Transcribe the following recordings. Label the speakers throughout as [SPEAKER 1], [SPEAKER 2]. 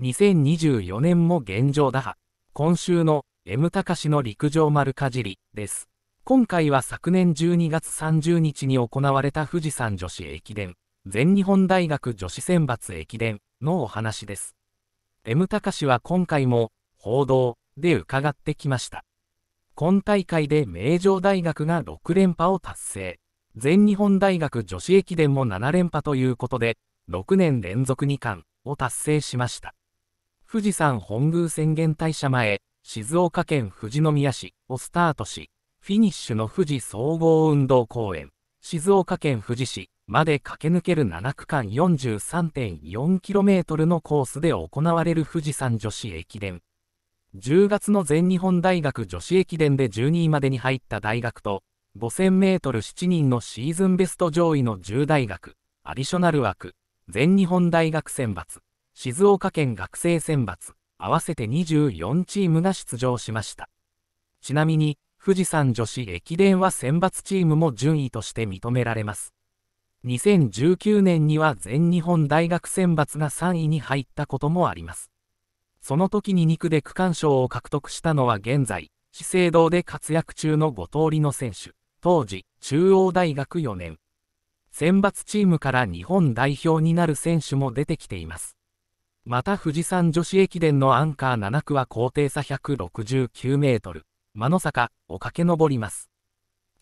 [SPEAKER 1] 2024年も現状打破。今週の M 高氏の陸上丸かじりです。今回は昨年12月30日に行われた富士山女子駅伝、全日本大学女子選抜駅伝のお話です。M 高氏は今回も報道で伺ってきました。今大会で名城大学が6連覇を達成。全日本大学女子駅伝も7連覇ということで、6年連続2冠を達成しました。富士山本宮浅間大社前、静岡県富士宮市をスタートし、フィニッシュの富士総合運動公園、静岡県富士市まで駆け抜ける7区間 43.4km のコースで行われる富士山女子駅伝。10月の全日本大学女子駅伝で12位までに入った大学と、5000メートル7人のシーズンベスト上位の10大学、アディショナル枠、全日本大学選抜、静岡県学生選抜合わせて24チームが出場しましたちなみに富士山女子駅伝は選抜チームも順位として認められます2019年には全日本大学選抜が3位に入ったこともありますその時に2区で区間賞を獲得したのは現在資生堂で活躍中の5通りの選手当時中央大学4年選抜チームから日本代表になる選手も出てきていますまた富士山女子駅伝のアンカー7区は高低差169メートル、間の坂を駆け上ります。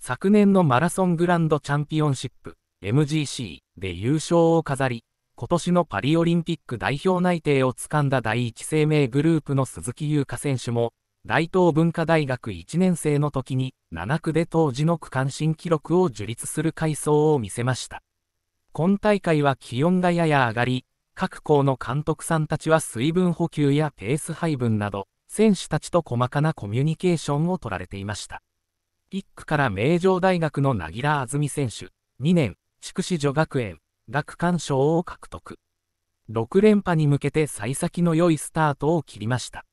[SPEAKER 1] 昨年のマラソングランドチャンピオンシップ、MGC で優勝を飾り、今年のパリオリンピック代表内定をつかんだ第一生命グループの鈴木優香選手も、大東文化大学1年生の時に7区で当時の区間新記録を樹立する快走を見せました。今大会は気温がやや上がり、各校の監督さんたちは水分補給やペース配分など、選手たちと細かなコミュニケーションを取られていました。1区から名城大学のなぎあずみ選手、2年、筑紫女学園、学館賞を獲得。6連覇に向けて幸先の良いスタートを切りました。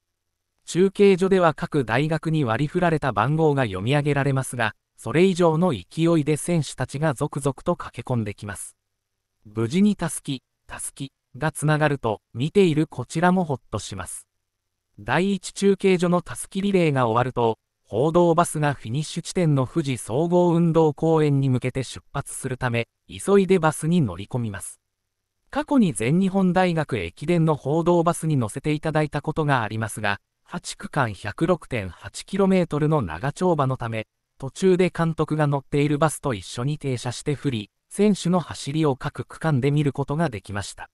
[SPEAKER 1] 中継所では各大学に割り振られた番号が読み上げられますが、それ以上の勢いで選手たちが続々と駆け込んできます。無事にたすき、たすき、がつながると、見ているこちらもほっとします。第一中継所のたすきリレーが終わると、報道バスがフィニッシュ地点の富士総合運動公園に向けて出発するため、急いでバスに乗り込みます。過去に全日本大学駅伝の報道バスに乗せていただいたことがありますが、8区間 106.8km の長丁場のため、途中で監督が乗っているバスと一緒に停車して降り、選手の走りを各区間で見ることができました。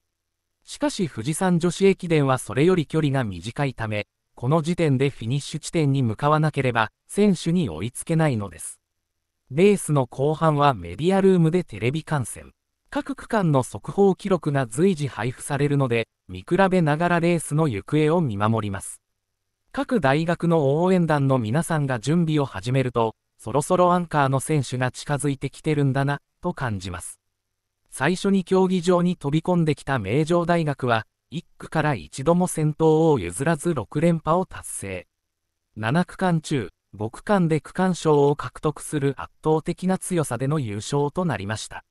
[SPEAKER 1] しかし富士山女子駅伝はそれより距離が短いため、この時点でフィニッシュ地点に向かわなければ、選手に追いつけないのです。レースの後半はメディアルームでテレビ観戦。各区間の速報記録が随時配布されるので、見比べながらレースの行方を見守ります。各大学の応援団の皆さんが準備を始めると、そろそろアンカーの選手が近づいてきてるんだな、と感じます。最初に競技場に飛び込んできた名城大学は、1区から一度も先頭を譲らず6連覇を達成。7区間中、5区間で区間賞を獲得する圧倒的な強さでの優勝となりました。